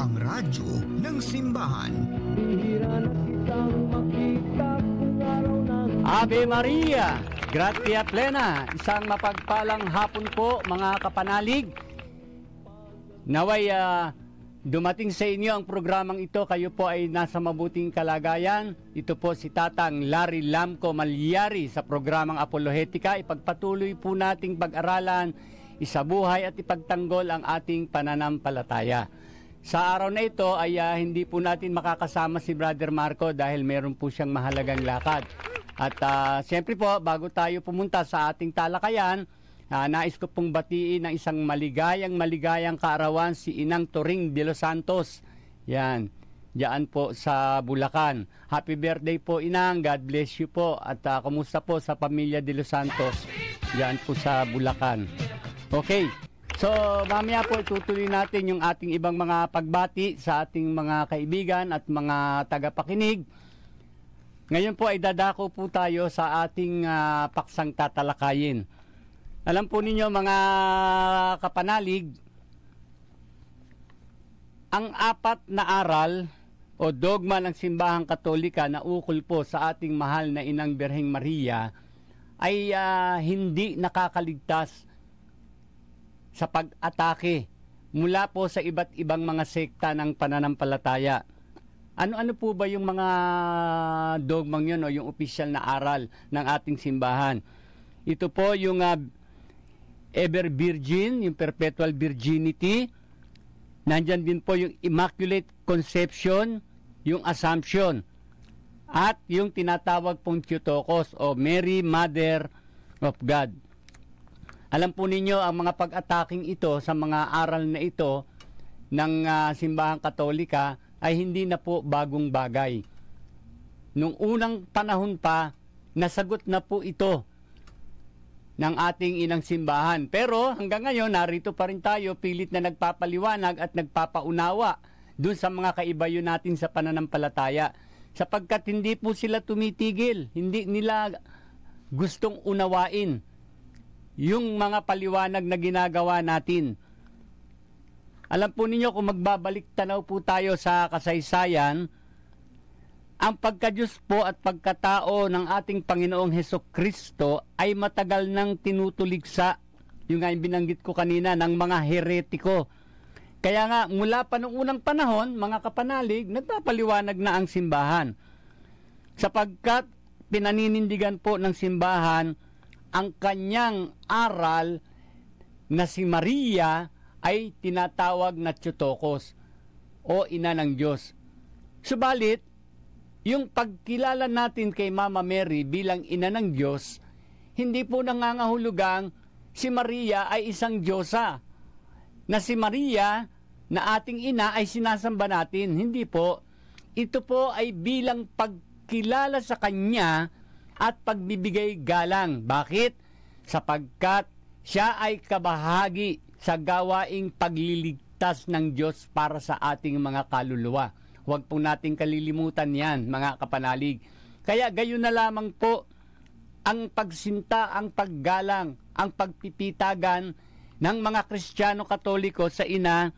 ang radyo ng simbahan. Ave Maria, gratia plena, isang mapagpalang hapon po mga kapanalig. Naway uh, dumating sa inyo ang programang ito, kayo po ay nasa mabuting kalagayan. Ito po si Tatang Larry Lamco Malyari sa programang Apolohetika. Ipagpatuloy po nating pag-aralan, isabuhay at ipagtanggol ang ating pananampalataya. Sa araw na ito ay uh, hindi po natin makakasama si Brother Marco dahil meron po siyang mahalagang lakad. At uh, siyempre po, bago tayo pumunta sa ating talakayan, uh, nais ko pong batiin ng isang maligayang maligayang kaarawan si Inang Turing de Los Santos. Yan, diyan po sa Bulacan. Happy birthday po Inang, God bless you po. At uh, kumusta po sa pamilya de Los Santos Yan po sa Bulacan. Okay, So, mamaya po tutuloy natin yung ating ibang mga pagbati sa ating mga kaibigan at mga tagapakinig. Ngayon po ay dadako po tayo sa ating uh, paksang tatalakayin. Alam po ninyo mga kapanalig, ang apat na aral o dogma ng simbahang katolika na ukol po sa ating mahal na inang Birheng Maria ay uh, hindi nakakaligtas sa pag-atake mula po sa iba't ibang mga sekta ng pananampalataya. Ano-ano po ba yung mga dogmang yun o yung official na aral ng ating simbahan? Ito po yung uh, ever virgin, yung perpetual virginity. Nandyan din po yung immaculate conception, yung assumption. At yung tinatawag pong Theotokos o Mary Mother of God. Alam po ninyo, ang mga pag-attacking ito sa mga aral na ito ng uh, simbahang katolika ay hindi na po bagong bagay. Nung unang panahon pa, nasagot na po ito ng ating inang simbahan. Pero hanggang ngayon, narito pa rin tayo, pilit na nagpapaliwanag at nagpapaunawa dun sa mga kaibayo natin sa pananampalataya. Sapagkat hindi po sila tumitigil, hindi nila gustong unawain yung mga paliwanag na ginagawa natin. Alam po ninyo kung magbabalik tanaw po tayo sa kasaysayan, ang pagkadyos po at pagkatao ng ating Panginoong Heso Kristo ay matagal nang tinutuligsa, yung nga yung binanggit ko kanina, ng mga heretiko. Kaya nga, mula pa noong unang panahon, mga kapanalig, nagpapaliwanag na ang simbahan. Sapagkat pinaninindigan po ng simbahan ang kanyang aral na si Maria ay tinatawag na Tiyotokos o Ina ng Diyos. Subalit, yung pagkilala natin kay Mama Mary bilang Ina ng Diyos, hindi po nangangahulugang si Maria ay isang Diyosa. Na si Maria na ating ina ay sinasamba natin. Hindi po. Ito po ay bilang pagkilala sa Kanya at pagbibigay galang. Bakit? Sapagkat siya ay kabahagi sa gawaing pagliligtas ng Diyos para sa ating mga kaluluwa. Huwag po nating kalilimutan yan, mga kapanalig. Kaya gayon na lamang po ang pagsinta, ang paggalang, ang pagpipitagan ng mga Kristiyano Katoliko sa ina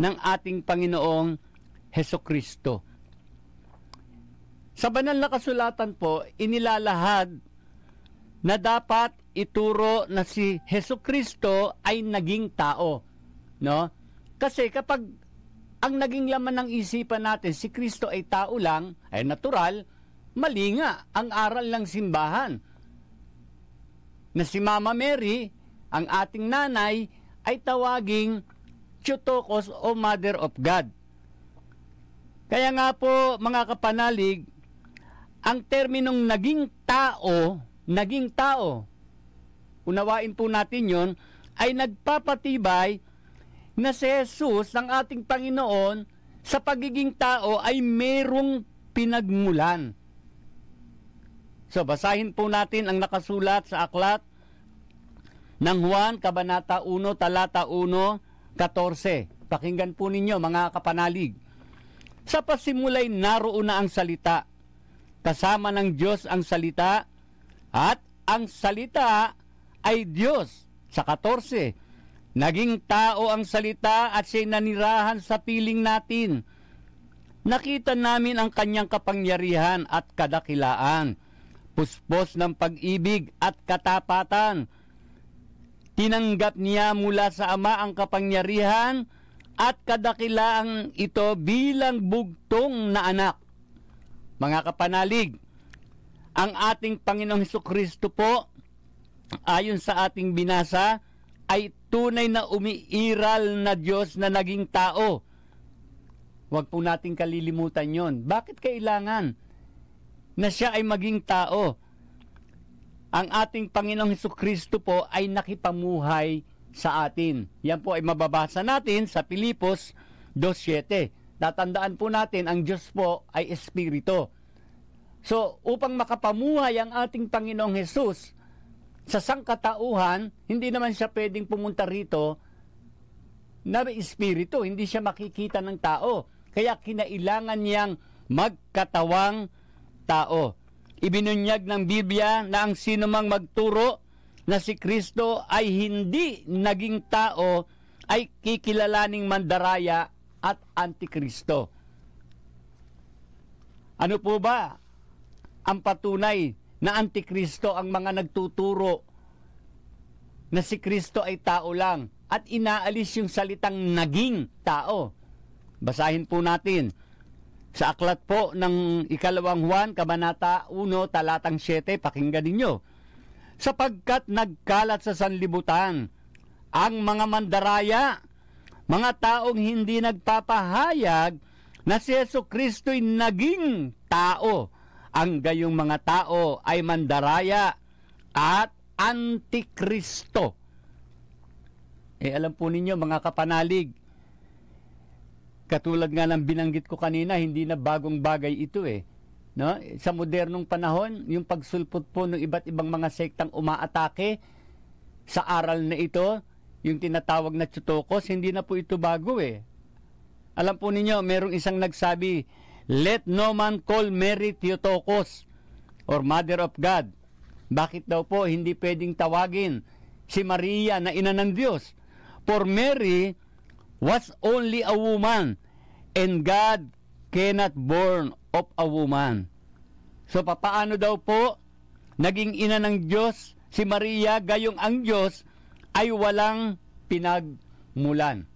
ng ating Panginoong Heso Kristo. Sa banal na kasulatan po, inilalahad na dapat ituro na si Heso Kristo ay naging tao. No? Kasi kapag ang naging laman ng isipan natin, si Kristo ay tao lang, ay natural, mali nga ang aral ng simbahan. Na si Mama Mary, ang ating nanay, ay tawaging Chutokos o Mother of God. Kaya nga po mga kapanalig, ang terminong naging tao, naging tao, unawain po natin yon, ay nagpapatibay na si Jesus, ang ating Panginoon, sa pagiging tao ay merong pinagmulan. So basahin po natin ang nakasulat sa aklat ng Juan, Kabanata 1, Talata 1, 14. Pakinggan po ninyo mga kapanalig. Sa pasimulay naroon na ang salita kasama ng Diyos ang salita at ang salita ay Diyos. Sa 14, naging tao ang salita at siya'y nanirahan sa piling natin. Nakita namin ang kanyang kapangyarihan at kadakilaan, puspos ng pag-ibig at katapatan. Tinanggap niya mula sa Ama ang kapangyarihan at kadakilaang ito bilang bugtong na anak mga kapanalig, ang ating Panginoong Heso Kristo po, ayon sa ating binasa, ay tunay na umiiral na Diyos na naging tao. Huwag po nating kalilimutan yon. Bakit kailangan na siya ay maging tao? Ang ating Panginoong Heso Kristo po ay nakipamuhay sa atin. Yan po ay mababasa natin sa Pilipos 2.7. Natandaan po natin, ang Diyos po ay Espiritu. So, upang makapamuhay ang ating Panginoong Hesus sa sangkatauhan, hindi naman siya pwedeng pumunta rito na Espiritu. Hindi siya makikita ng tao. Kaya kinailangan niyang magkatawang tao. Ibinunyag ng Biblia na ang sinumang magturo na si Kristo ay hindi naging tao ay kikilalaning mandaraya at Antikristo. Ano po ba ang patunay na Antikristo ang mga nagtuturo na si Kristo ay tao lang at inaalis yung salitang naging tao. Basahin po natin sa aklat po ng ikalawang Juan, Kabanata 1, talatang 7, pakinggan ninyo. Sapagkat nagkalat sa sanlibutan ang mga mandaraya mga taong hindi nagpapahayag na si Yeso Kristo'y naging tao. Ang gayong mga tao ay mandaraya at antikristo. Eh alam po ninyo mga kapanalig, katulad nga ng binanggit ko kanina, hindi na bagong bagay ito eh. No? Sa modernong panahon, yung pagsulpot po ng iba't ibang mga sektang umaatake sa aral na ito, yung tinatawag na tsutokos, hindi na po ito bago eh. Alam po ninyo, merong isang nagsabi, Let no man call Mary Theotokos or Mother of God. Bakit daw po hindi pwedeng tawagin si Maria na ina ng Diyos? For Mary was only a woman and God cannot born of a woman. So papaano daw po naging ina ng Diyos si Maria gayong ang Diyos ay walang pinagmulan.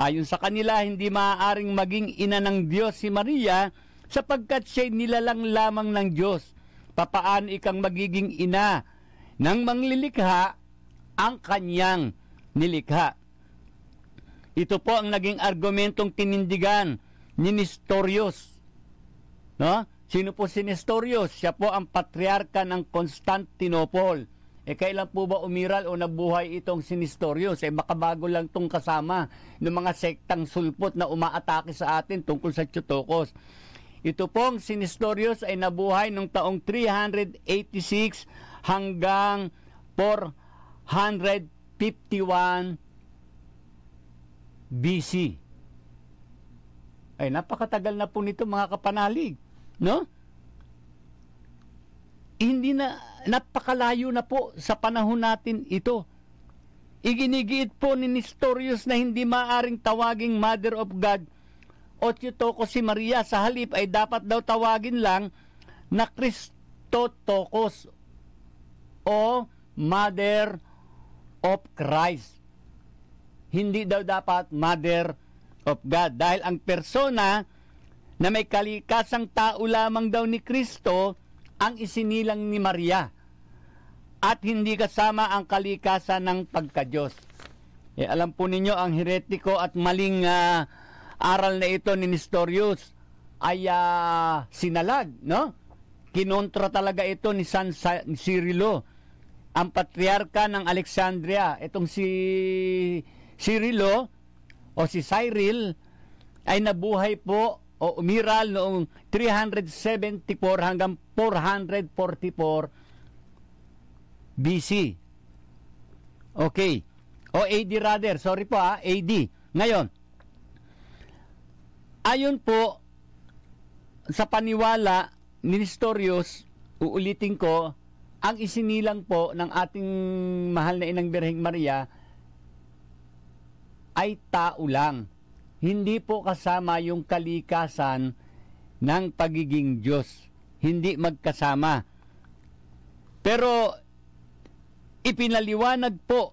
Ayon sa kanila, hindi maaaring maging ina ng Diyos si Maria sapagkat siya nilalang lamang ng Diyos. Papaan ikang magiging ina ng manglilikha ang kanyang nilikha. Ito po ang naging argumentong tinindigan ni Nestorius. No? Sino po si Nestorius? Siya po ang patriarka ng Constantinople eh kailan po ba umiral o nabuhay itong sinistorios? Eh makabago lang tong kasama ng mga sektang sulpot na umaatake sa atin tungkol sa Chutokos. Ito pong sinistorios ay nabuhay noong taong 386 hanggang 451 BC. Ay napakatagal na po nito mga kapanalig, no? hindi na napakalayo na po sa panahon natin ito. Iginigiit po ni Nestorius na hindi maaring tawaging Mother of God o Tiyotoko si Maria sa halip ay dapat daw tawagin lang na Kristotokos o Mother of Christ. Hindi daw dapat Mother of God dahil ang persona na may kalikasang tao lamang daw ni Kristo ang isinilang ni Maria at hindi kasama ang kalikasan ng pagkadyos. E, eh, alam po ninyo, ang heretiko at maling uh, aral na ito ni Nestorius ay uh, sinalag, no? Kinontra talaga ito ni San Cirilo, ang patriarka ng Alexandria. Itong si Cirilo o si Cyril ay nabuhay po o umiral noong 374 hanggang 444 BC. Okay. O AD rather, sorry po ha, ah. AD. Ngayon, ayon po sa paniwala ni Nestorius, uulitin ko, ang isinilang po ng ating mahal na Inang Birheng Maria ay tao lang hindi po kasama yung kalikasan ng pagiging Diyos. Hindi magkasama. Pero ipinaliwanag po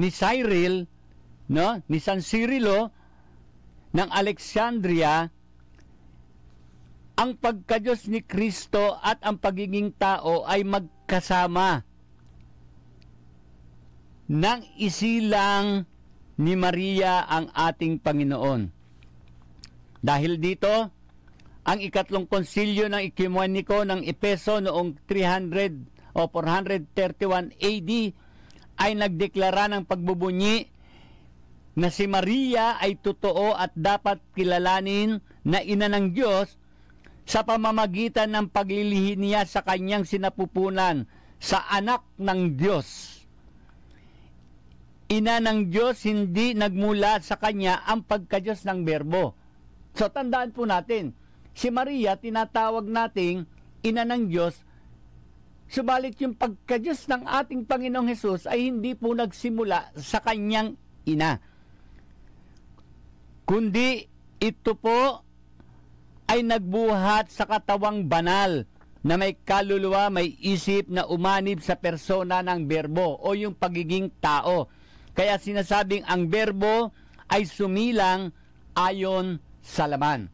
ni Cyril, no, ni San Cirilo ng Alexandria ang pagkadyos ni Kristo at ang pagiging tao ay magkasama ng isilang ni Maria ang ating Panginoon. Dahil dito, ang ikatlong konsilyo ng Ekumeniko ng Epeso noong 300 o 431 AD ay nagdeklara ng pagbubunyi na si Maria ay totoo at dapat kilalanin na ina ng Diyos sa pamamagitan ng paglilihi niya sa kanyang sinapupunan sa anak ng Diyos ina ng Diyos, hindi nagmula sa kanya ang pagkadyos ng berbo. So tandaan po natin, si Maria tinatawag nating ina ng Diyos, subalit yung pagkadyos ng ating Panginoong Hesus ay hindi po nagsimula sa kanyang ina. Kundi ito po ay nagbuhat sa katawang banal na may kaluluwa, may isip na umanib sa persona ng berbo o yung pagiging tao. Kaya sinasabing ang berbo ay sumilang ayon sa laman.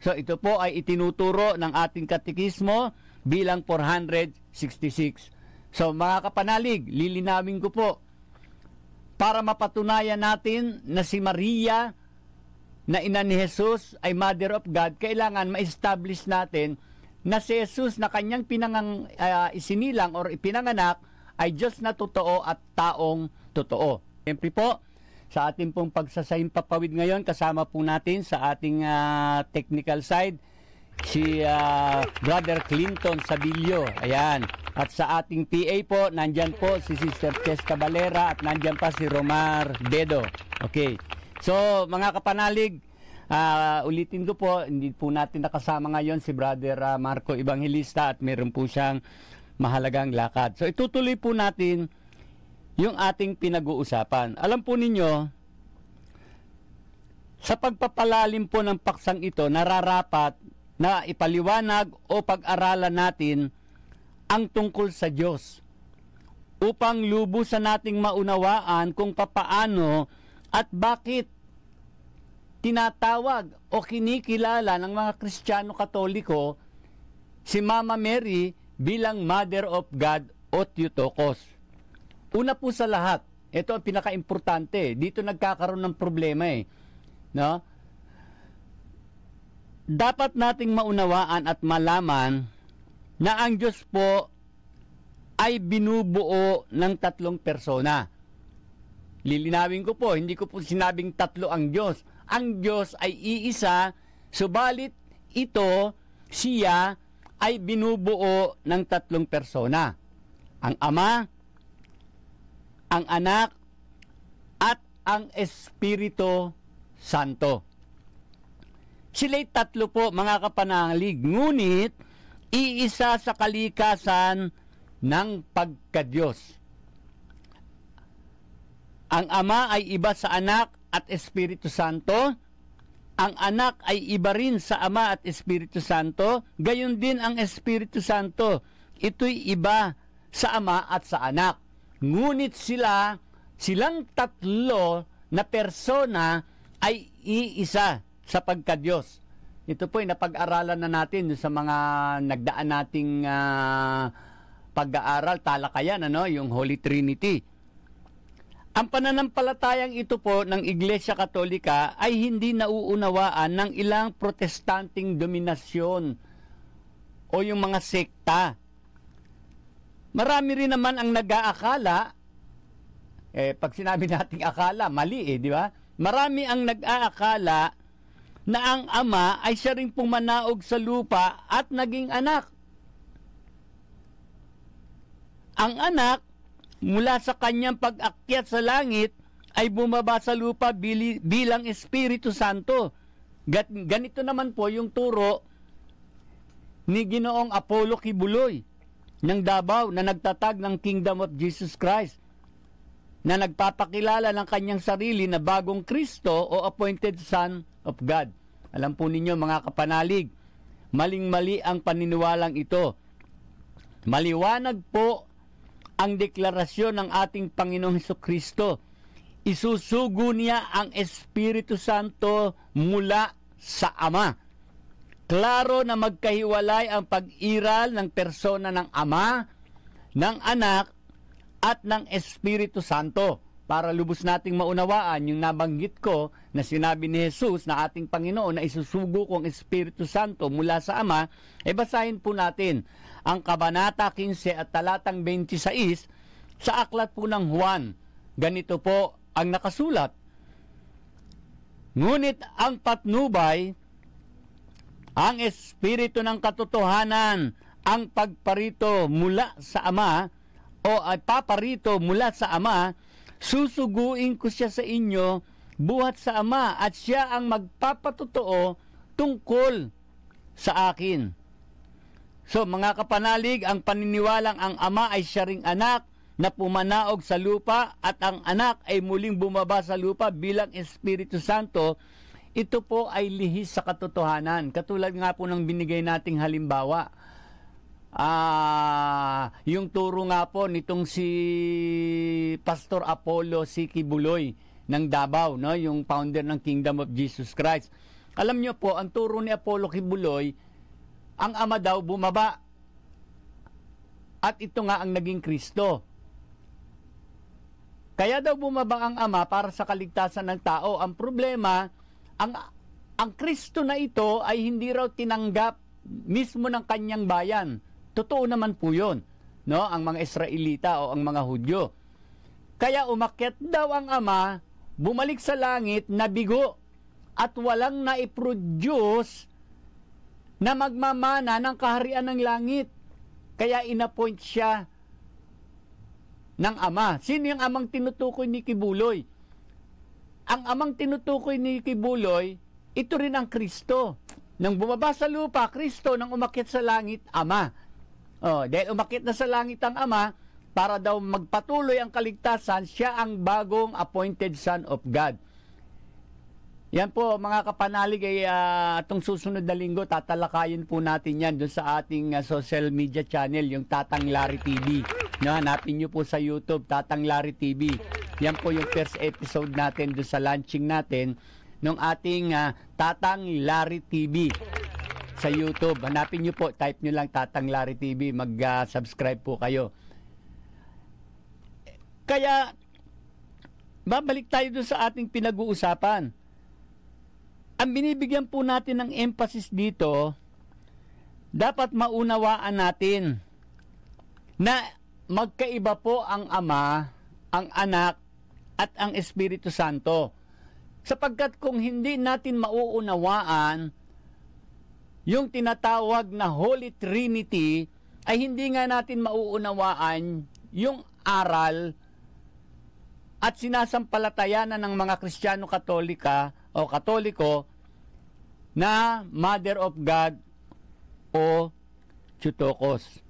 So ito po ay itinuturo ng ating katikismo bilang 466. So mga kapanalig, lilinawin ko po para mapatunayan natin na si Maria na ina ni Jesus ay Mother of God, kailangan ma-establish natin na si Jesus na kanyang pinangang uh, isinilang or ipinanganak ay Diyos na totoo at taong totoo. Siyempre po, sa ating pong pagsasahing papawid ngayon, kasama po natin sa ating uh, technical side, si uh, Brother Clinton Sabilio. Ayan. At sa ating PA po, nandyan po si Sister Chesta Valera at nandyan pa si Romar Dedo. Okay. So, mga kapanalig, uh, ulitin ko po, hindi po natin nakasama ngayon si Brother uh, Marco Evangelista at meron po siyang mahalagang lakad. So, itutuloy po natin yung ating pinag-uusapan. Alam po ninyo, sa pagpapalalim po ng paksang ito, nararapat na ipaliwanag o pag-aralan natin ang tungkol sa Diyos upang lubusan nating maunawaan kung papaano at bakit tinatawag o kinikilala ng mga Kristiyano Katoliko si Mama Mary bilang Mother of God o Theotokos. Una po sa lahat, ito ang pinaka-importante. Dito nagkakaroon ng problema eh. No? Dapat nating maunawaan at malaman na ang Diyos po ay binubuo ng tatlong persona. Lilinawin ko po, hindi ko po sinabing tatlo ang Diyos. Ang Diyos ay iisa, subalit ito, siya, ay binubuo ng tatlong persona. Ang Ama, ang anak, at ang Espiritu Santo. Sila'y tatlo po mga kapananglig, ngunit iisa sa kalikasan ng pagkadyos. Ang Ama ay iba sa Anak at Espiritu Santo, ang anak ay iba rin sa Ama at Espiritu Santo, gayon din ang Espiritu Santo. Ito'y iba sa Ama at sa Anak. Ngunit sila, silang tatlo na persona ay iisa sa pagka-Diyos. Ito po ay napag-aralan na natin sa mga nagdaan nating uh, pag-aaral, talakayan, ano, yung Holy Trinity. Ang pananampalatayang ito po ng Iglesia Katolika ay hindi nauunawaan ng ilang protestanting dominasyon o yung mga sekta Marami rin naman ang nag-aakala, eh, pag sinabi nating akala, mali eh, di ba? Marami ang nag-aakala na ang ama ay siya rin pumanaog sa lupa at naging anak. Ang anak, mula sa kanyang pag-akyat sa langit, ay bumaba sa lupa bili, bilang Espiritu Santo. Ganito naman po yung turo ni Ginoong Apollo Kibuloy ng Davao na nagtatag ng Kingdom of Jesus Christ na nagpapakilala ng kanyang sarili na bagong Kristo o appointed Son of God. Alam po ninyo mga kapanalig, maling-mali ang paniniwalang ito. Maliwanag po ang deklarasyon ng ating Panginoong Heso Kristo. Isusugo niya ang Espiritu Santo mula sa Ama Klaro na magkahiwalay ang pag-iral ng persona ng Ama, ng Anak, at ng Espiritu Santo. Para lubos nating maunawaan yung nabanggit ko na sinabi ni Jesus na ating Panginoon na isusugo kong Espiritu Santo mula sa Ama, e basahin po natin ang Kabanata 15 at talatang 26 sa aklat po ng Juan. Ganito po ang nakasulat. Ngunit ang patnubay ang espiritu ng katotohanan ang pagparito mula sa Ama o ay paparito mula sa Ama, susuguin ko siya sa inyo buhat sa Ama at siya ang magpapatotoo tungkol sa akin. So mga kapanalig, ang paniniwalang ang Ama ay siyang anak na pumanaog sa lupa at ang anak ay muling bumaba sa lupa bilang Espiritu Santo ito po ay lihis sa katotohanan. Katulad nga po ng binigay nating halimbawa. Ah, yung turo nga po nitong si Pastor Apollo si Buloy ng Davao, no, yung founder ng Kingdom of Jesus Christ. Alam niyo po, ang turo ni Apollo Kibuloy, ang ama daw bumaba. At ito nga ang naging Kristo. Kaya daw bumaba ang ama para sa kaligtasan ng tao. Ang problema, ang ang Kristo na ito ay hindi raw tinanggap mismo ng kanyang bayan. Totoo naman po 'yon, no? Ang mga Israelita o ang mga Hudyo. Kaya umakyat daw ang ama, bumalik sa langit, nabigo at walang naiproduce na magmamana ng kaharian ng langit. Kaya inappoint siya ng ama. Sino yung amang tinutukoy ni Kibuloy? ang amang tinutukoy ni Kibuloy, ito rin ang Kristo. Nang bumaba sa lupa, Kristo. Nang umakit sa langit, Ama. Oh, dahil umakit na sa langit ang Ama, para daw magpatuloy ang kaligtasan, siya ang bagong appointed Son of God. Yan po mga kapanalig ay uh, eh, ah, susunod na linggo tatalakayin po natin yan doon sa ating uh, social media channel yung Tatang Larry TV. No, hanapin niyo po sa YouTube Tatang Larry TV. Yan po yung first episode natin do sa launching natin nung ating uh, Tatang Larry TV sa YouTube. Hanapin nyo po, type nyo lang Tatang Larry TV, mag-subscribe ah, uh, po kayo. Kaya, babalik tayo doon sa ating pinag-uusapan. Ang binibigyan po natin ng emphasis dito, dapat maunawaan natin na magkaiba po ang ama, ang anak, at ang Espiritu Santo. Sapagkat kung hindi natin mauunawaan yung tinatawag na Holy Trinity, ay hindi nga natin mauunawaan yung aral at sinasampalatayanan ng mga Kristiyano Katolika o Katoliko na Mother of God o Chutokos.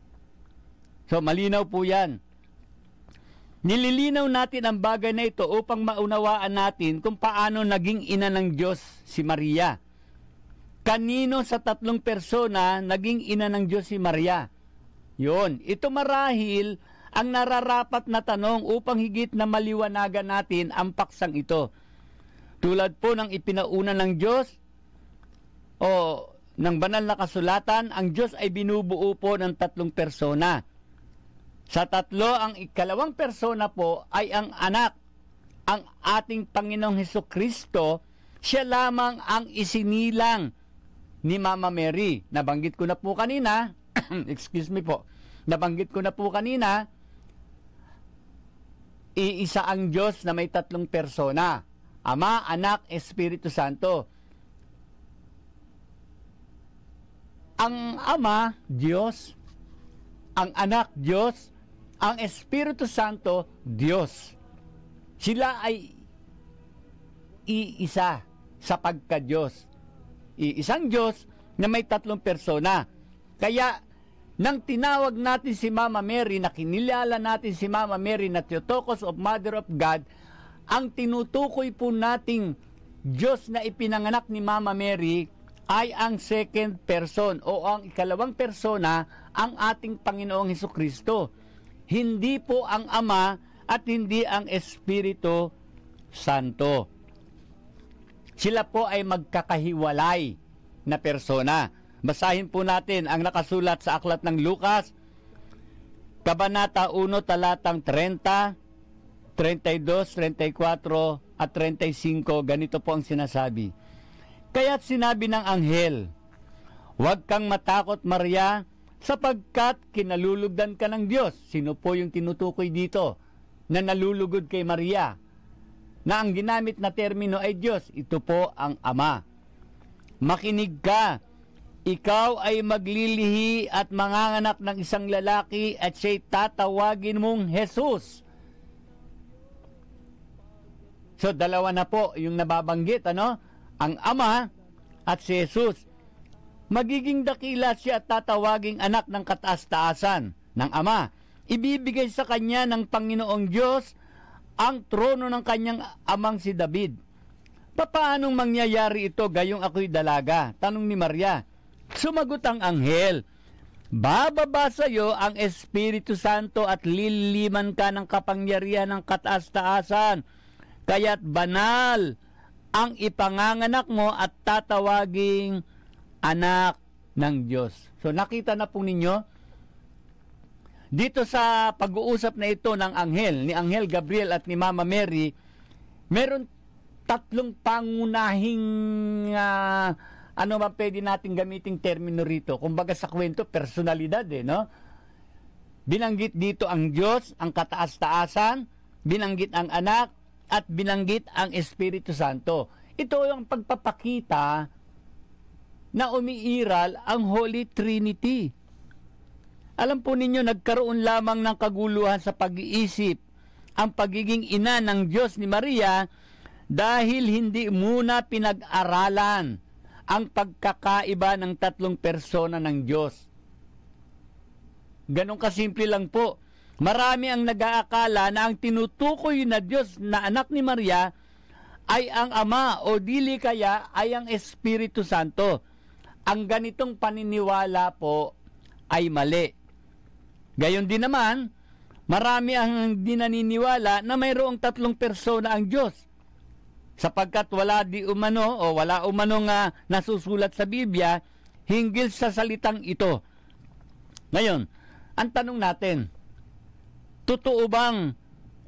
So malinaw po 'yan. Nililinaw natin ang bagay na ito upang maunawaan natin kung paano naging ina ng Diyos si Maria. Kanino sa tatlong persona naging ina ng Diyos si Maria? Yon, ito marahil ang nararapat na tanong upang higit na maliwanagan natin ang paksang ito. Tulad po ng ipinauna ng Diyos o ng banal na kasulatan, ang Diyos ay binubuo po ng tatlong persona sa tatlo, ang ikalawang persona po ay ang anak, ang ating Panginoong Heso Kristo, siya lamang ang isinilang ni Mama Mary. Nabanggit ko na po kanina, excuse me po, nabanggit ko na po kanina, iisa ang Diyos na may tatlong persona. Ama, Anak, Espiritu Santo. Ang Ama, Diyos. Ang Anak, Diyos ang Espiritu Santo, Diyos. Sila ay iisa sa pagka-Diyos. Iisang Diyos na may tatlong persona. Kaya, nang tinawag natin si Mama Mary, na kinilala natin si Mama Mary na Theotokos of Mother of God, ang tinutukoy po nating Diyos na ipinanganak ni Mama Mary ay ang second person o ang ikalawang persona ang ating Panginoong Heso Kristo hindi po ang Ama at hindi ang Espiritu Santo. Sila po ay magkakahiwalay na persona. Basahin po natin ang nakasulat sa aklat ng Lukas, Kabanata 1, talatang 30, 32, 34, at 35, ganito po ang sinasabi. Kaya't sinabi ng anghel, Huwag kang matakot, Maria, sapagkat kinalulugdan ka ng Diyos. Sino po yung tinutukoy dito na nalulugod kay Maria? Na ang ginamit na termino ay Diyos, ito po ang Ama. Makinig ka, ikaw ay maglilihi at manganganak ng isang lalaki at siya'y tatawagin mong Jesus. So dalawa na po yung nababanggit, ano? Ang Ama at si Jesus magiging dakila siya at tatawaging anak ng kataas-taasan ng Ama. Ibibigay sa kanya ng Panginoong Diyos ang trono ng kanyang amang si David. Papaanong mangyayari ito gayong ako'y dalaga? Tanong ni Maria. Sumagot ang anghel, Bababa sa iyo ang Espiritu Santo at liliman ka ng kapangyarihan ng kataas-taasan. Kaya't banal ang ipanganganak mo at tatawaging anak ng Diyos. So nakita na po ninyo, dito sa pag-uusap na ito ng anghel, ni Anghel Gabriel at ni Mama Mary, meron tatlong pangunahing uh, ano ba pwede nating gamiting termino rito. Kumbaga sa kwento, personalidad eh, no? Binanggit dito ang Diyos, ang kataas-taasan, binanggit ang anak, at binanggit ang Espiritu Santo. Ito yung pagpapakita na umiiral ang Holy Trinity. Alam po ninyo, nagkaroon lamang ng kaguluhan sa pag-iisip ang pagiging ina ng Diyos ni Maria dahil hindi muna pinag-aralan ang pagkakaiba ng tatlong persona ng Diyos. Ganon kasimple lang po. Marami ang nag-aakala na ang tinutukoy na Diyos na anak ni Maria ay ang Ama o dili kaya ay ang Espiritu Santo ang ganitong paniniwala po ay mali. Gayon din naman, marami ang hindi naniniwala na mayroong tatlong persona ang Diyos. Sapagkat wala di umano o wala umano nga nasusulat sa Biblia hinggil sa salitang ito. Ngayon, ang tanong natin, totoo bang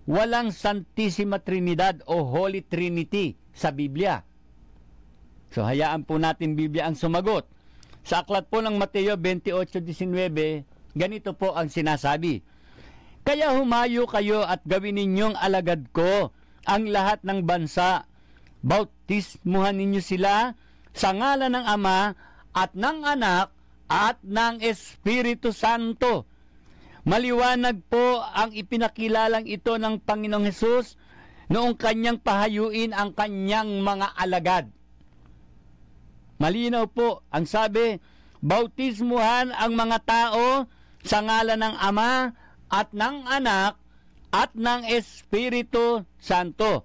walang Santissima Trinidad o Holy Trinity sa Biblia? So hayaan po natin Biblia ang sumagot. Sa aklat po ng Mateo 28:19, ganito po ang sinasabi. Kaya humayo kayo at gawin ninyong alagad ko ang lahat ng bansa. Bautismuhan ninyo sila sa ngalan ng Ama at ng Anak at ng Espiritu Santo. Maliwanag po ang ipinakilalang ito ng Panginoong Hesus noong kanyang pahayuin ang kanyang mga alagad. Malinaw po ang sabi, bautismuhan ang mga tao sa ngalan ng Ama at ng Anak at ng Espiritu Santo.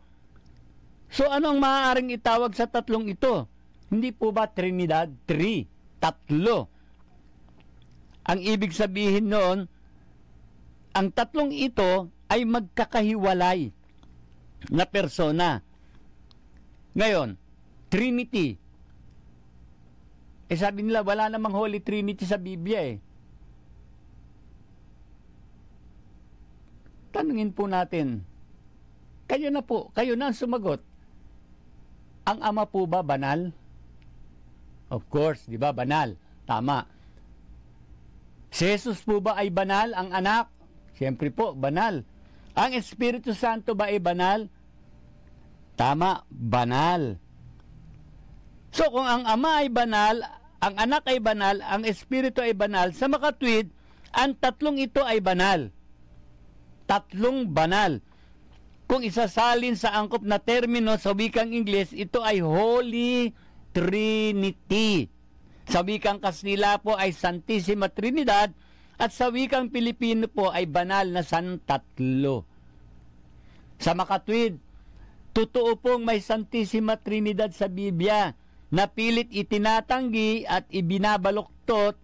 So anong maaaring itawag sa tatlong ito? Hindi po ba Trinidad? Three. Tatlo. Ang ibig sabihin noon, ang tatlong ito ay magkakahiwalay na persona. Ngayon, Trinity, eh sabi nila, wala namang Holy Trinity sa Biblia eh. Tanungin po natin, kayo na po, kayo na ang sumagot. Ang ama po ba banal? Of course, di ba? Banal. Tama. Si Jesus po ba ay banal ang anak? Siyempre po, banal. Ang Espiritu Santo ba ay banal? Tama, banal. So kung ang ama ay banal, ang anak ay banal, ang espiritu ay banal. Sa makatwid, ang tatlong ito ay banal. Tatlong banal. Kung isasalin sa angkop na termino sa wikang Ingles, ito ay Holy Trinity. Sa wikang Kastila po ay Santissima Trinidad at sa wikang Pilipino po ay banal na San Tatlo. Sa makatwid, totoo pong may Santissima Trinidad sa Biblia na pilit itinatanggi at ibinabaluktot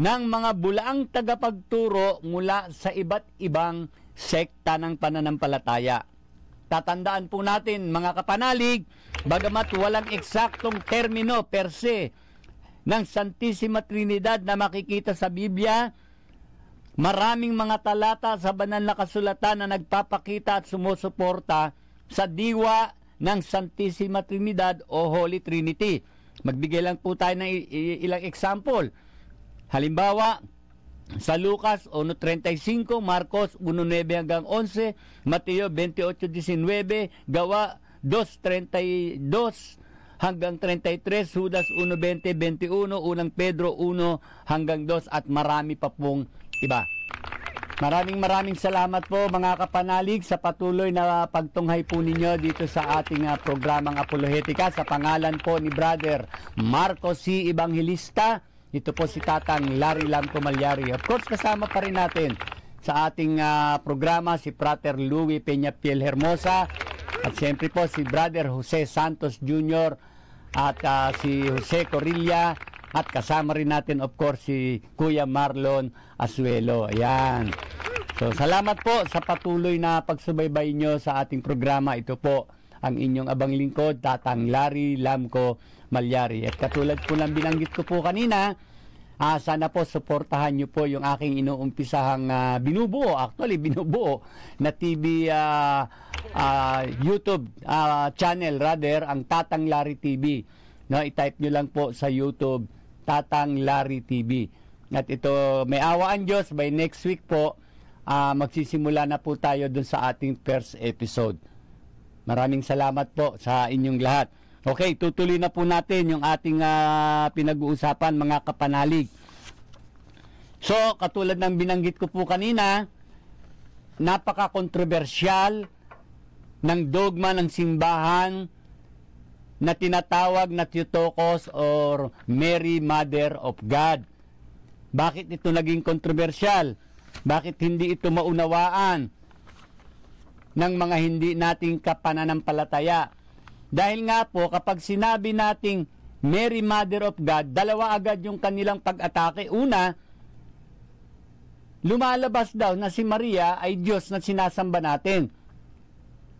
ng mga bulaang tagapagturo mula sa iba't ibang sekta ng pananampalataya. Tatandaan po natin mga kapanalig, bagamat walang eksaktong termino per se ng Santissima Trinidad na makikita sa Biblia, maraming mga talata sa banal na kasulatan na nagpapakita at sumusuporta sa diwa ng Santissima Trinidad o Holy Trinity. Magbigay lang po tayo ng ilang example. Halimbawa, sa Lucas 1.35, Marcos 1.9 hanggang 11, Mateo 28.19, Gawa 2.32 hanggang 33, Judas 1.20-21, Unang Pedro 1 hanggang 2 at marami pa pong iba. Maraming maraming salamat po mga kapanalig sa patuloy na pagtunghay po ninyo dito sa ating uh, programang Apologetika sa pangalan po ni Brother Marco C. Evangelista. Ito po si Tatang Larry Lamco Of course, kasama pa rin natin sa ating uh, programa si Frater Louis Peña Piel Hermosa at siyempre po si Brother Jose Santos Jr. at uh, si Jose Corilla at kasama rin natin of course si Kuya Marlon Asuelo. Ayan. So salamat po sa patuloy na pagsubaybay nyo sa ating programa. Ito po ang inyong abang lingkod, Tatang Larry Lamco Malyari. At katulad po lang binanggit ko po kanina, uh, sana po suportahan niyo po yung aking inuumpisahang uh, binubuo, actually binubuo na TV uh, ah, uh, YouTube uh, channel rather, ang Tatang Larry TV. No, i-type niyo lang po sa YouTube Tatang Larry TV. At ito, may awaan Diyos, by next week po, uh, magsisimula na po tayo dun sa ating first episode. Maraming salamat po sa inyong lahat. Okay, tutuloy na po natin yung ating uh, pinag-uusapan mga kapanalig. So, katulad ng binanggit ko po kanina, napaka controversial ng dogma ng simbahan na tinatawag na Theotokos or Mary Mother of God. Bakit ito naging kontrobersyal? Bakit hindi ito maunawaan ng mga hindi nating kapananampalataya? Dahil nga po, kapag sinabi nating Mary Mother of God, dalawa agad yung kanilang pag-atake. Una, lumalabas daw na si Maria ay Diyos na sinasamba natin.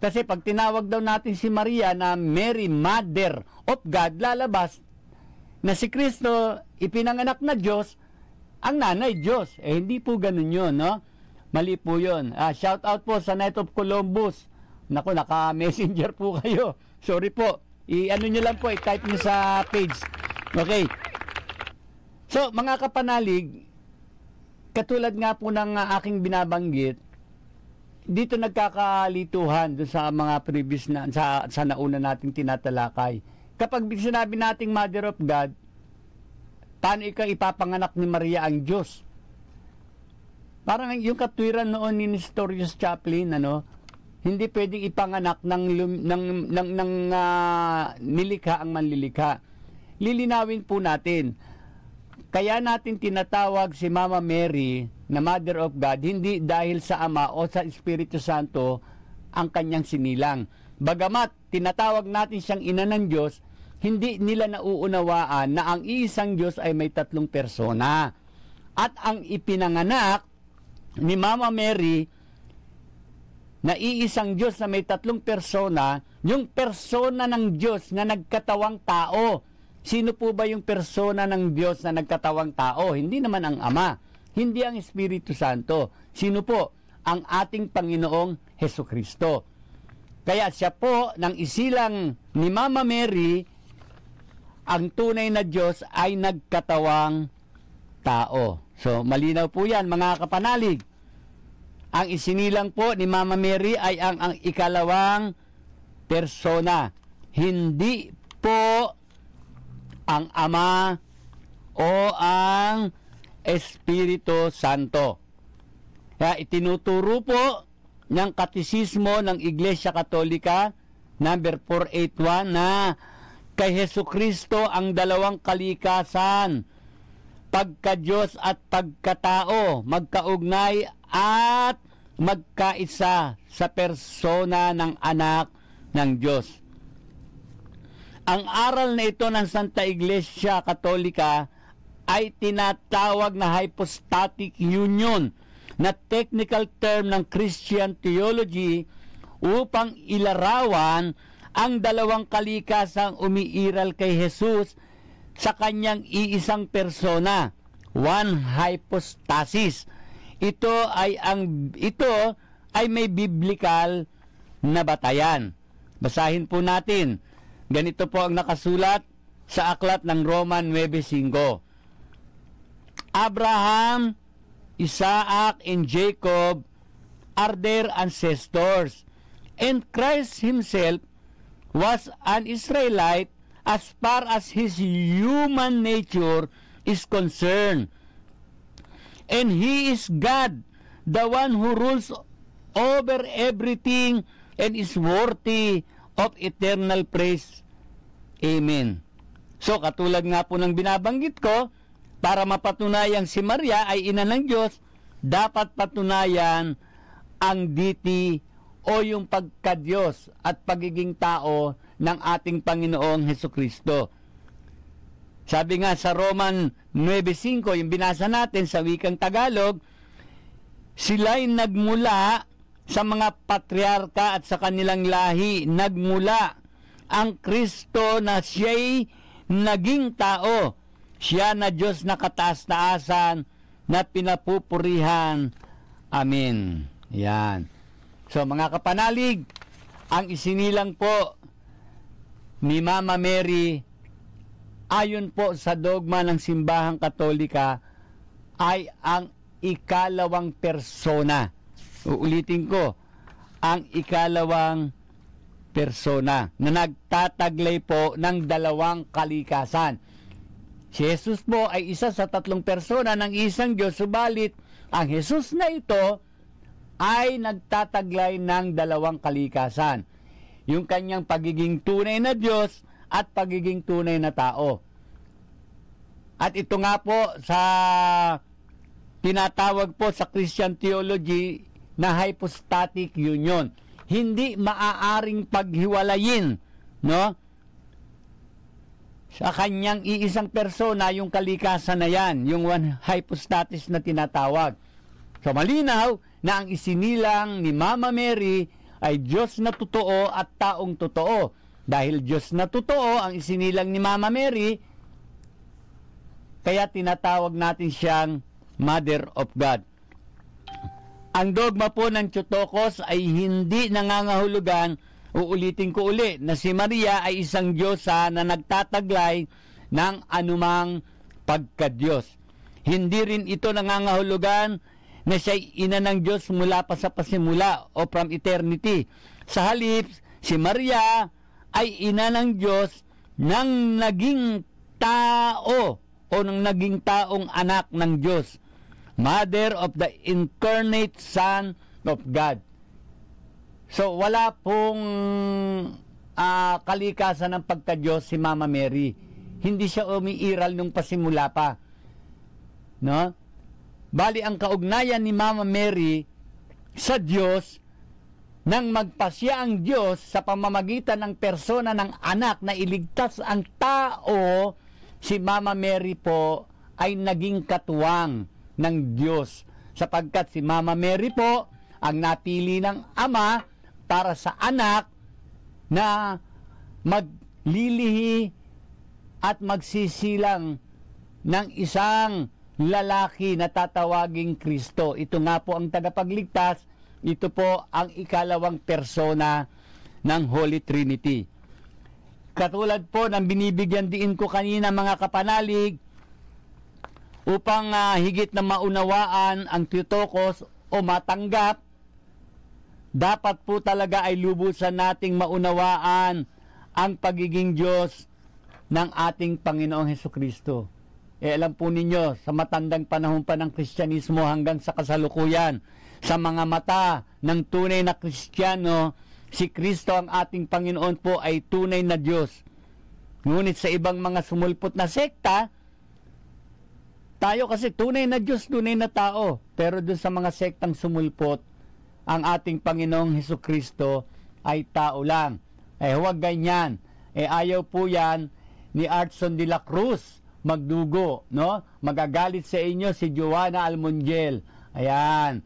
Kasi pag tinawag daw natin si Maria na Mary, Mother of God, lalabas na si Kristo, ipinanganak na Diyos, ang nanay Diyos. Eh, hindi po ganun yun, no? Mali po yun. Ah, shout out po sa Night of Columbus. Naku, naka-messenger po kayo. Sorry po. I-ano nyo lang po, i-type nyo sa page. Okay. So, mga kapanalig, katulad nga po ng ah, aking binabanggit, dito nagkakalituhan doon sa mga previous na sa, sa nauna nating tinatalakay. Kapag sinabi nating Mother of God, paano ikaw ipapanganak ni Maria ang Diyos? Parang yung katwiran noon ni Nestorius Chaplin, ano, hindi pwedeng ipanganak ng lum, ng ng, ng uh, nilikha ang manlilikha. Lilinawin po natin kaya natin tinatawag si Mama Mary na Mother of God, hindi dahil sa Ama o sa Espiritu Santo ang kanyang sinilang. Bagamat tinatawag natin siyang ina ng Diyos, hindi nila nauunawaan na ang iisang Diyos ay may tatlong persona. At ang ipinanganak ni Mama Mary na iisang Diyos na may tatlong persona, yung persona ng Diyos na nagkatawang tao Sino po ba yung persona ng Diyos na nagkatawang tao? Hindi naman ang Ama, hindi ang Espiritu Santo. Sino po? Ang ating Panginoong Heso Kristo. Kaya siya po, nang isilang ni Mama Mary, ang tunay na Diyos ay nagkatawang tao. So, malinaw po yan, mga kapanalig. Ang isinilang po ni Mama Mary ay ang, ang ikalawang persona. Hindi po ang Ama o ang Espiritu Santo. Kaya itinuturo po ng Katisismo ng Iglesia Katolika number 481 na kay Heso Kristo ang dalawang kalikasan, pagka-Diyos at pagkatao, magkaugnay at magkaisa sa persona ng anak ng Diyos. Ang aral na ito ng Santa Iglesia Katolika ay tinatawag na hypostatic union na technical term ng Christian theology upang ilarawan ang dalawang kalikasang umiiral kay Jesus sa kanyang iisang persona, one hypostasis. Ito ay ang ito ay may biblical na batayan. Basahin po natin Ganito po ang nakasulat sa aklat ng Roman 9.5. Abraham, Isaac, and Jacob are their ancestors, and Christ himself was an Israelite as far as his human nature is concerned. And he is God, the one who rules over everything and is worthy of eternal praise. Amen. So katulad nga po ng binabanggit ko, para mapatunayan si Maria ay ina ng Diyos, dapat patunayan ang deity o yung pagkadiyos at pagiging tao ng ating Panginoong Heso Kristo. Sabi nga sa Roman 9.5, yung binasa natin sa wikang Tagalog, sila'y nagmula sa mga patriarka at sa kanilang lahi nagmula ang Kristo na siya'y naging tao. Siya na Diyos na kataas-taasan na pinapupurihan. Amen. Yan. So mga kapanalig, ang isinilang po ni Mama Mary ayon po sa dogma ng simbahang katolika ay ang ikalawang persona uulitin ko, ang ikalawang persona na nagtataglay po ng dalawang kalikasan. Si Jesus po ay isa sa tatlong persona ng isang Diyos, subalit ang Jesus na ito ay nagtataglay ng dalawang kalikasan. Yung kanyang pagiging tunay na Diyos at pagiging tunay na tao. At ito nga po sa tinatawag po sa Christian theology na hypostatic union. Hindi maaaring paghiwalayin, no? Sa kanyang iisang persona, yung kalikasan na yan, yung one hypostatis na tinatawag. So malinaw na ang isinilang ni Mama Mary ay Diyos na totoo at taong totoo. Dahil Diyos na totoo ang isinilang ni Mama Mary, kaya tinatawag natin siyang Mother of God. Ang dogma po ng Chutokos ay hindi nangangahulugan, uulitin ko uli, na si Maria ay isang Diyosa na nagtataglay ng anumang pagkadyos. Hindi rin ito nangangahulugan na siya'y ina ng Diyos mula pa sa pasimula o from eternity. Sa halip, si Maria ay ina ng Diyos nang naging tao o nang naging taong anak ng Diyos. Mother of the Incarnate Son of God. So, wala pong uh, kalikasan ng pagka-Diyos si Mama Mary. Hindi siya umiiral nung pasimula pa. No? Bali, ang kaugnayan ni Mama Mary sa Diyos nang magpasya ang Diyos sa pamamagitan ng persona ng anak na iligtas ang tao, si Mama Mary po ay naging katuwang ng Diyos sapagkat si Mama Mary po ang napili ng Ama para sa anak na maglilihi at magsisilang ng isang lalaki na tatawaging Kristo. Ito nga po ang tagapagligtas, ito po ang ikalawang persona ng Holy Trinity. Katulad po ng binibigyan din ko kanina mga kapanalig, upang uh, higit na maunawaan ang Theotokos o matanggap, dapat po talaga ay lubusan nating maunawaan ang pagiging Diyos ng ating Panginoong Heso Kristo. E alam po ninyo, sa matandang panahon pa ng Kristyanismo hanggang sa kasalukuyan, sa mga mata ng tunay na Kristiyano, si Kristo ang ating Panginoon po ay tunay na Diyos. Ngunit sa ibang mga sumulpot na sekta, tayo kasi tunay na Diyos, tunay na tao. Pero doon sa mga sektang sumulpot, ang ating Panginoong Heso Kristo ay tao lang. Eh huwag ganyan. Eh ayaw po yan ni Artson de la Cruz magdugo, no? Magagalit sa inyo si Joanna Almongel. Ayan.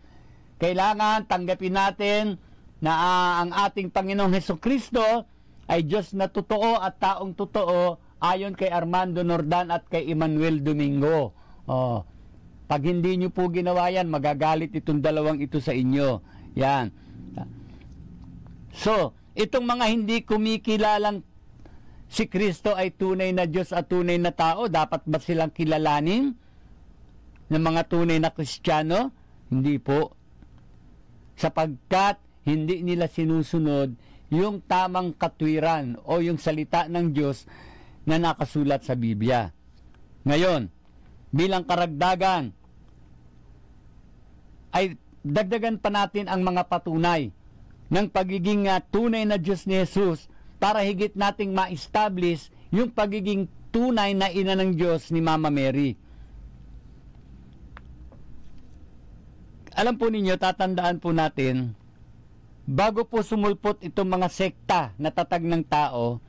Kailangan tanggapin natin na uh, ang ating Panginoong Heso Kristo ay Diyos na totoo at taong totoo ayon kay Armando Nordan at kay Emmanuel Domingo. Oh, pag hindi nyo po ginawa yan, magagalit itong dalawang ito sa inyo. Yan. So, itong mga hindi kumikilalang si Kristo ay tunay na Diyos at tunay na tao, dapat ba silang kilalanin ng mga tunay na Kristiyano? Hindi po. Sapagkat hindi nila sinusunod yung tamang katwiran o yung salita ng Diyos na nakasulat sa Biblia. Ngayon, bilang karagdagan ay dagdagan pa natin ang mga patunay ng pagiging uh, tunay na Diyos ni Jesus para higit nating ma-establish yung pagiging tunay na ina ng Diyos ni Mama Mary. Alam po ninyo, tatandaan po natin, bago po sumulpot itong mga sekta na tatag ng tao,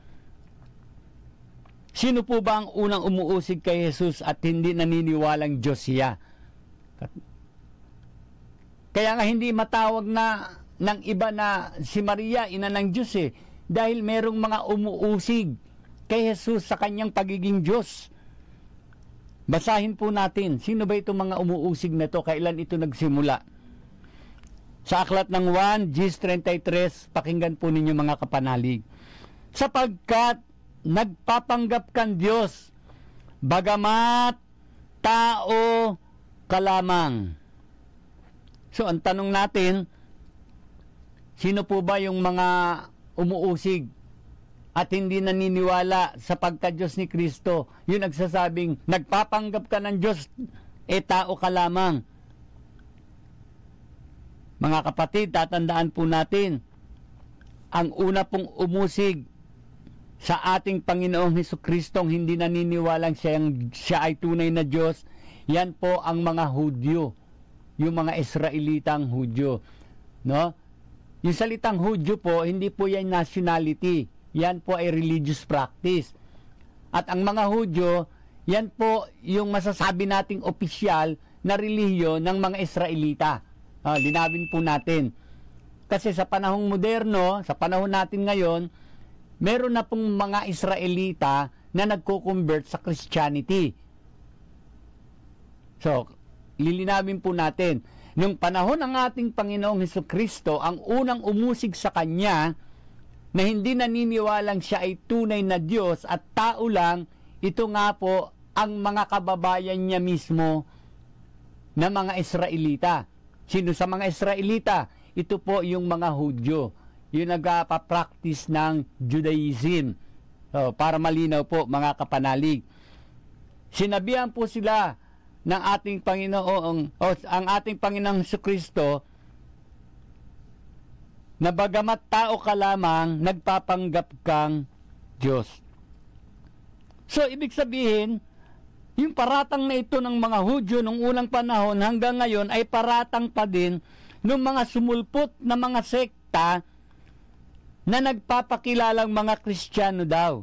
Sino po ba ang unang umuusig kay Jesus at hindi naniniwalang Diyos siya? Kaya nga hindi matawag na ng iba na si Maria, ina ng Diyos eh. Dahil merong mga umuusig kay Jesus sa kanyang pagiging Diyos. Basahin po natin, sino ba itong mga umuusig na to? Kailan ito nagsimula? Sa aklat ng 1, Gs 33, pakinggan po ninyo mga kapanalig. Sapagkat nagpapanggap kan Diyos, bagamat tao ka lamang. So, ang tanong natin, sino po ba yung mga umuusig at hindi naniniwala sa pagka-Diyos ni Kristo? Yung nagsasabing, nagpapanggap ka ng Diyos, e tao ka lamang. Mga kapatid, tatandaan po natin, ang una pong umusig sa ating Panginoong Heso Kristong hindi naniniwalang siya, ang, siya ay tunay na Diyos, yan po ang mga Hudyo, yung mga Israelitang Hudyo. No? Yung salitang Hudyo po, hindi po yan nationality. Yan po ay religious practice. At ang mga Hudyo, yan po yung masasabi nating opisyal na relihiyo ng mga Israelita. Ah, linawin po natin. Kasi sa panahong moderno, sa panahon natin ngayon, meron na pong mga Israelita na nagko-convert sa Christianity. So, lilinawin po natin, nung panahon ng ating Panginoong Heso Kristo, ang unang umusig sa Kanya na hindi naniniwalang siya ay tunay na Diyos at tao lang, ito nga po ang mga kababayan niya mismo na mga Israelita. Sino sa mga Israelita? Ito po yung mga Hudyo yung nagpa-practice ng Judaism. So, para malinaw po mga kapanalig. Sinabihan po sila ng ating Panginoong o ang ating Panginoong Kristo na bagamat tao ka lamang, nagpapanggap kang Diyos. So, ibig sabihin, yung paratang na ito ng mga Hudyo nung unang panahon hanggang ngayon ay paratang pa din ng mga sumulpot na mga sekta na nagpapakilalang mga Kristiyano daw.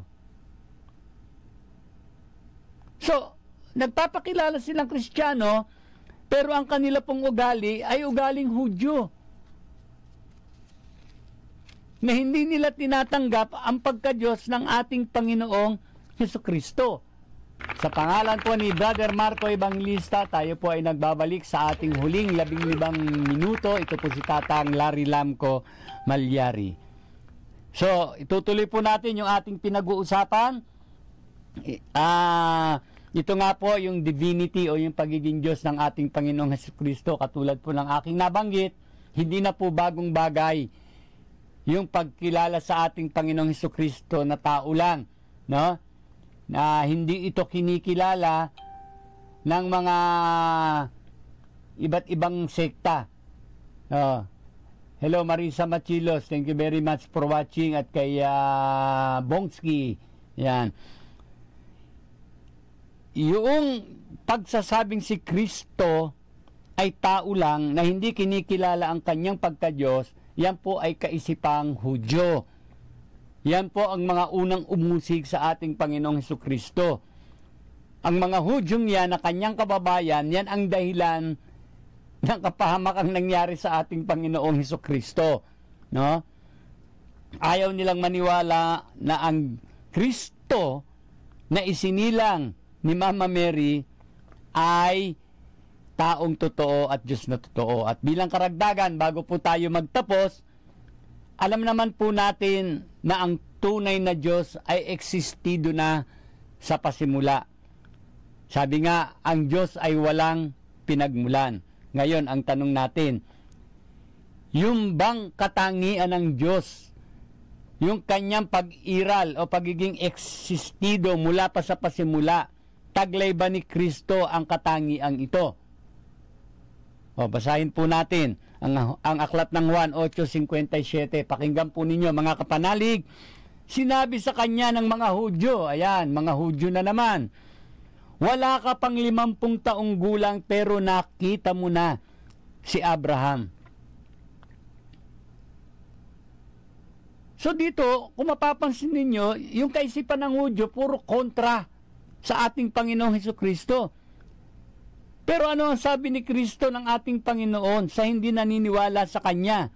So, nagpapakilala silang Kristiyano, pero ang kanila pong ugali ay ugaling Hudyo na hindi nila tinatanggap ang pagkadyos ng ating Panginoong Heso Kristo. Sa pangalan po ni Brother Marco Evangelista, tayo po ay nagbabalik sa ating huling labing libang minuto. Ito po si Tatang Larry Lamco Malyari. So, itutuloy po natin yung ating pinag-uusapan. Ah, uh, ito nga po yung divinity o yung pagiging Diyos ng ating Panginoong Heso Kristo katulad po ng aking nabanggit, hindi na po bagong bagay yung pagkilala sa ating Panginoong Heso Kristo na tao lang, no? Na hindi ito kinikilala ng mga iba't ibang sekta. No? Hello Marisa Machilos, thank you very much for watching at kay uh, Bongski. Yan. Yung pagsasabing si Kristo ay tao lang na hindi kinikilala ang kanyang pagka-Diyos, yan po ay kaisipang Hudyo. Yan po ang mga unang umusig sa ating Panginoong Heso Kristo. Ang mga Hudyong yan na kanyang kababayan, yan ang dahilan ng kapahamak ang nangyari sa ating Panginoong Heso Kristo. No? Ayaw nilang maniwala na ang Kristo na isinilang ni Mama Mary ay taong totoo at Diyos na totoo. At bilang karagdagan, bago po tayo magtapos, alam naman po natin na ang tunay na Diyos ay existido na sa pasimula. Sabi nga, ang Diyos ay walang pinagmulan. Ngayon, ang tanong natin, yung bang katangian ng Diyos, yung kanyang pag-iral o pagiging eksistido mula pa sa pasimula, taglay ba ni Kristo ang katangiang ito? O, basahin po natin ang, ang aklat ng Juan 1.8.57. Pakinggan po ninyo mga kapanalig. Sinabi sa kanya ng mga Hudyo, ayan, mga Hudyo na naman, wala ka pang limampung taong gulang pero nakita mo na si Abraham. So dito, kung mapapansin ninyo, yung kaisipan ng Hudyo puro kontra sa ating Panginoong Heso Kristo. Pero ano ang sabi ni Kristo ng ating Panginoon sa hindi naniniwala sa Kanya?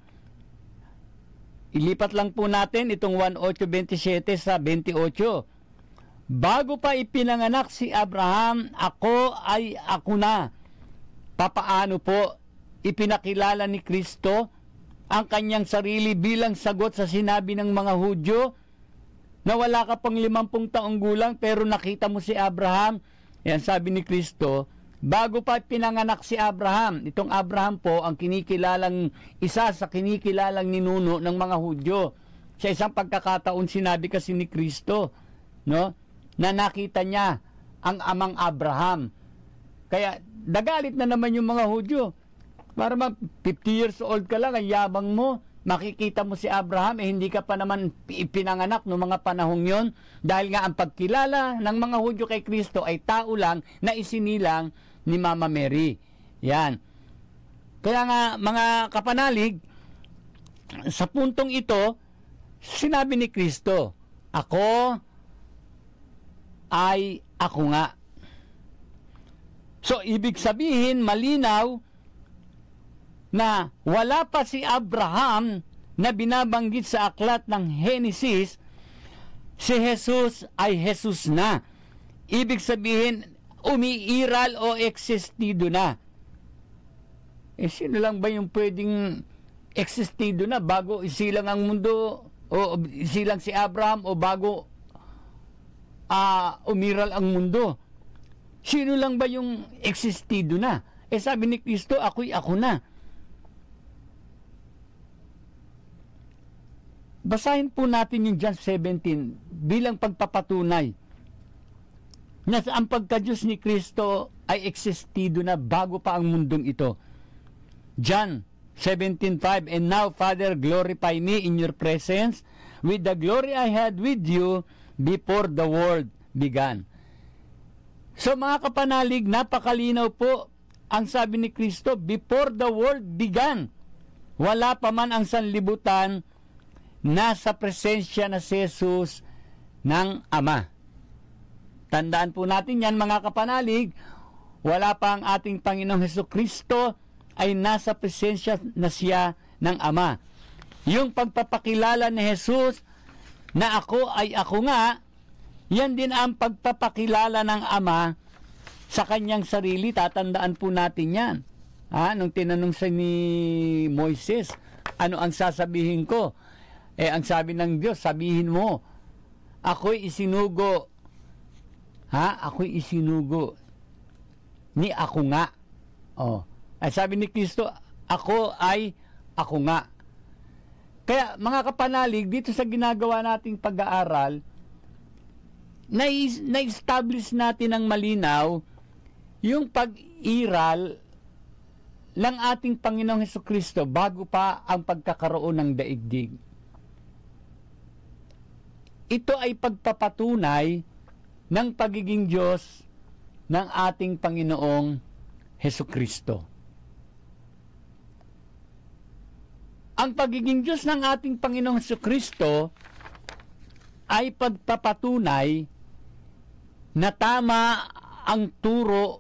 Ilipat lang po natin itong 1827 sa 28. Bago pa ipinanganak si Abraham, ako ay ako na. Papaano po ipinakilala ni Kristo ang kanyang sarili bilang sagot sa sinabi ng mga Hudyo na wala ka pang limampung taong gulang pero nakita mo si Abraham. Yan sabi ni Kristo, bago pa pinanganak si Abraham. Itong Abraham po ang kinikilalang isa sa kinikilalang ninuno ng mga Hudyo. Sa isang pagkakataon sinabi kasi ni Kristo, no? na nakita niya ang amang Abraham. Kaya nagalit na naman yung mga Hudyo. Para mag 50 years old ka lang, ang yabang mo, makikita mo si Abraham, eh hindi ka pa naman ipinanganak noong mga panahong yon dahil nga ang pagkilala ng mga Hudyo kay Kristo ay tao lang na isinilang ni Mama Mary. Yan. Kaya nga mga kapanalig, sa puntong ito, sinabi ni Kristo, Ako ay ako nga. So, ibig sabihin, malinaw na wala pa si Abraham na binabanggit sa aklat ng Henesis, si Jesus ay Jesus na. Ibig sabihin, umiiral o existido na. Eh, sino lang ba yung pwedeng existido na bago isilang ang mundo o isilang si Abraham o bago uh, umiral ang mundo. Sino lang ba yung existido na? Eh sabi ni Kristo, ako'y ako na. Basahin po natin yung John 17 bilang pagpapatunay na ang pagkadyos ni Kristo ay existido na bago pa ang mundong ito. John 17.5 And now, Father, glorify me in your presence with the glory I had with you before the world began. So mga kapanalig, napakalinaw po ang sabi ni Kristo, before the world began, wala pa man ang sanlibutan, nasa presensya na si Jesus ng Ama. Tandaan po natin yan mga kapanalig, wala pa ang ating Panginoong Heso Kristo ay nasa presensya na siya ng Ama. Yung pagpapakilala ni Jesus na ako ay ako nga, yan din ang pagpapakilala ng ama sa kanyang sarili. Tatandaan po natin yan. Ha? Nung tinanong sa ni Moises, ano ang sasabihin ko? Eh, ang sabi ng Diyos, sabihin mo, ako'y isinugo. Ha? Ako'y isinugo. Ni ako nga. Oh. Ay sabi ni Kristo, ako ay ako nga. Kaya mga kapanalig, dito sa ginagawa nating pag-aaral, na-establish natin ng malinaw yung pag-iral ng ating Panginoong Heso Kristo bago pa ang pagkakaroon ng daigdig. Ito ay pagpapatunay ng pagiging Diyos ng ating Panginoong Heso Kristo. Ang pagiging Diyos ng ating Panginoong Kristo ay pagpapatunay na tama ang turo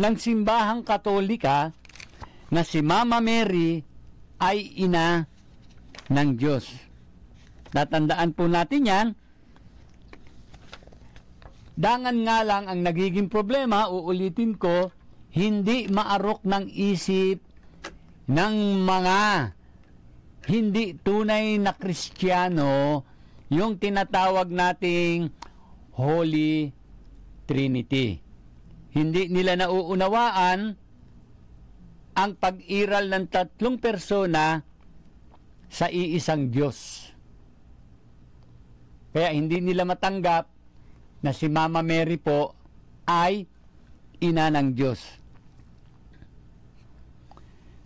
ng simbahang katolika na si Mama Mary ay ina ng Diyos. Tatandaan po natin yan. Dangan nga lang ang nagiging problema, uulitin ko, hindi maarok ng isip ng mga hindi tunay na Kristiyano yung tinatawag nating Holy Trinity. Hindi nila nauunawaan ang pag-iral ng tatlong persona sa iisang Diyos. Kaya hindi nila matanggap na si Mama Mary po ay ina ng Diyos.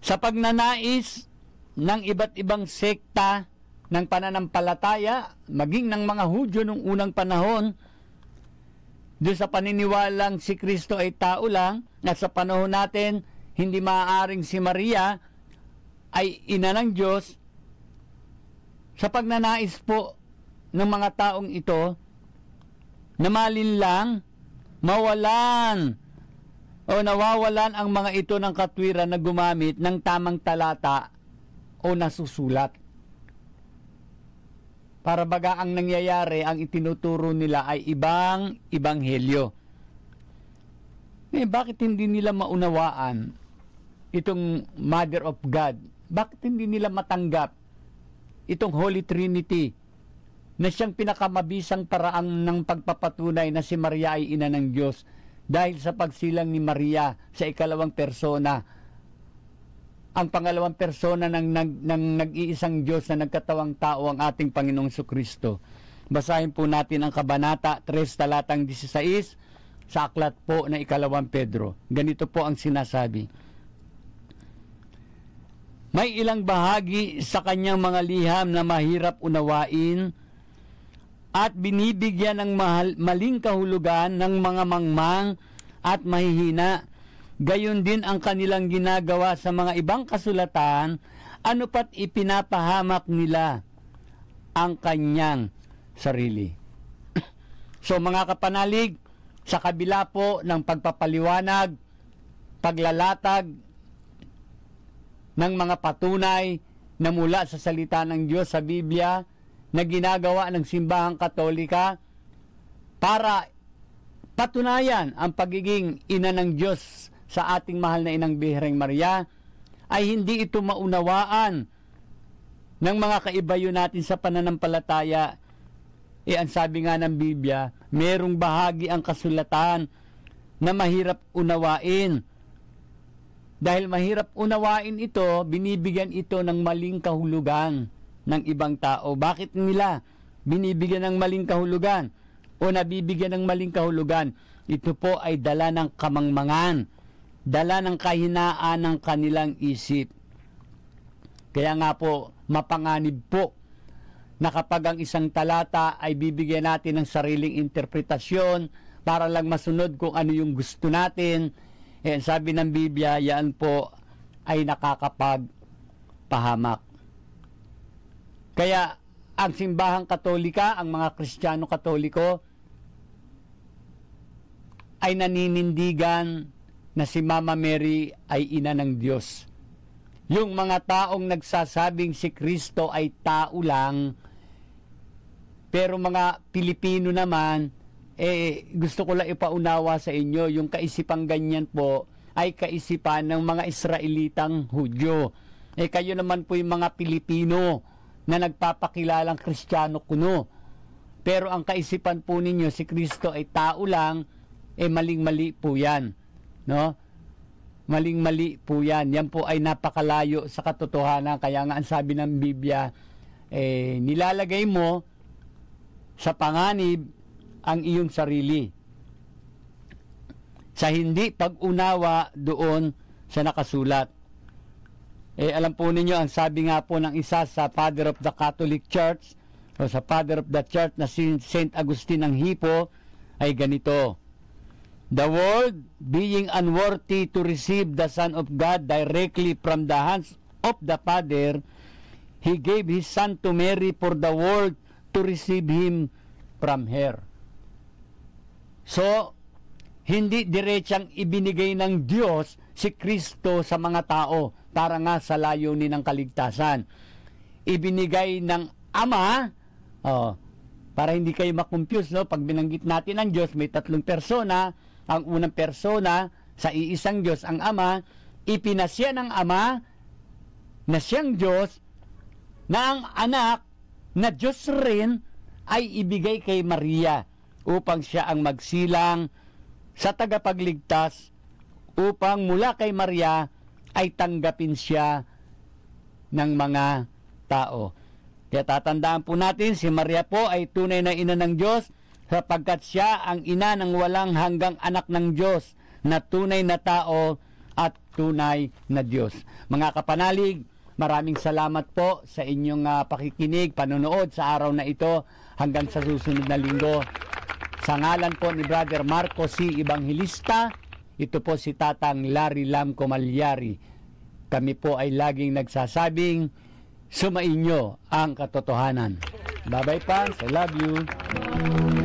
Sa pagnanais ng iba't ibang sekta ng pananampalataya, maging ng mga Hudyo nung unang panahon, doon sa paniniwalang si Kristo ay tao lang, at sa panahon natin, hindi maaaring si Maria ay ina ng Diyos, sa pagnanais po ng mga taong ito, na malinlang, mawalan, o nawawalan ang mga ito ng katwiran na gumamit ng tamang talata o nasusulat. Para baga ang nangyayari, ang itinuturo nila ay ibang ibanghelyo. Eh, bakit hindi nila maunawaan itong Mother of God? Bakit hindi nila matanggap itong Holy Trinity na siyang pinakamabisang paraan ng pagpapatunay na si Maria ay ina ng Diyos dahil sa pagsilang ni Maria sa ikalawang persona ang pangalawang persona ng, ng, ng nag-iisang Diyos na nagkatawang tao ang ating Panginoong Kristo. Basahin po natin ang Kabanata 3 talatang 16 sa aklat po na ikalawang Pedro. Ganito po ang sinasabi. May ilang bahagi sa kanyang mga liham na mahirap unawain at binibigyan ng mahal, maling kahulugan ng mga mangmang at mahihina gayon din ang kanilang ginagawa sa mga ibang kasulatan, ano pat ipinapahamak nila ang kanyang sarili. so mga kapanalig, sa kabila po ng pagpapaliwanag, paglalatag ng mga patunay na mula sa salita ng Diyos sa Biblia na ginagawa ng simbahang katolika para patunayan ang pagiging ina ng Diyos sa ating mahal na Inang Bihireng Maria, ay hindi ito maunawaan ng mga kaibayo natin sa pananampalataya. E ang sabi nga ng Biblia, merong bahagi ang kasulatan na mahirap unawain. Dahil mahirap unawain ito, binibigyan ito ng maling kahulugan ng ibang tao. Bakit nila binibigyan ng maling kahulugan o nabibigyan ng maling kahulugan? Ito po ay dala ng kamangmangan dala ng kahinaan ng kanilang isip. Kaya nga po, mapanganib po na kapag ang isang talata ay bibigyan natin ng sariling interpretasyon para lang masunod kung ano yung gusto natin. Eh, sabi ng Biblia, yan po ay nakakapagpahamak. Kaya ang simbahang katolika, ang mga kristyano katoliko, ay naninindigan na si Mama Mary ay ina ng Diyos. Yung mga taong nagsasabing si Kristo ay tao lang, pero mga Pilipino naman, eh, gusto ko lang ipaunawa sa inyo, yung kaisipang ganyan po ay kaisipan ng mga Israelitang Hudyo. Eh, kayo naman po yung mga Pilipino na nagpapakilalang Kristiyano kuno. Pero ang kaisipan po ninyo, si Kristo ay tao lang, eh maling-mali po yan. No? Maling-mali po yan. Yan po ay napakalayo sa katotohanan. Kaya nga ang sabi ng Biblia, eh, nilalagay mo sa panganib ang iyong sarili. Sa hindi pag-unawa doon sa nakasulat. Eh, alam po ninyo, ang sabi nga po ng isa sa Father of the Catholic Church o sa Father of the Church na si St. Augustine ng Hippo ay ganito the world being unworthy to receive the Son of God directly from the hands of the Father, He gave His Son to Mary for the world to receive Him from her. So, hindi diretsang ibinigay ng Diyos si Kristo sa mga tao para nga sa layunin ng kaligtasan. Ibinigay ng Ama, oh, para hindi kayo makumpuse, no? Pag binanggit natin ang Diyos, may tatlong persona, ang unang persona sa iisang Diyos ang Ama, ipinasya ng Ama na siyang Diyos na ang anak na Diyos rin ay ibigay kay Maria upang siya ang magsilang sa tagapagligtas upang mula kay Maria ay tanggapin siya ng mga tao. Kaya tatandaan po natin, si Maria po ay tunay na ina ng Diyos sapagkat siya ang ina ng walang hanggang anak ng Diyos na tunay na tao at tunay na Diyos. Mga kapanalig, maraming salamat po sa inyong uh, pakikinig, panonood sa araw na ito hanggang sa susunod na linggo. Sa ngalan po ni Brother Marco C. Evangelista, ito po si Tatang Larry Lam Comalyari. Kami po ay laging nagsasabing, sumainyo ang katotohanan. Bye-bye, Pans. I love you.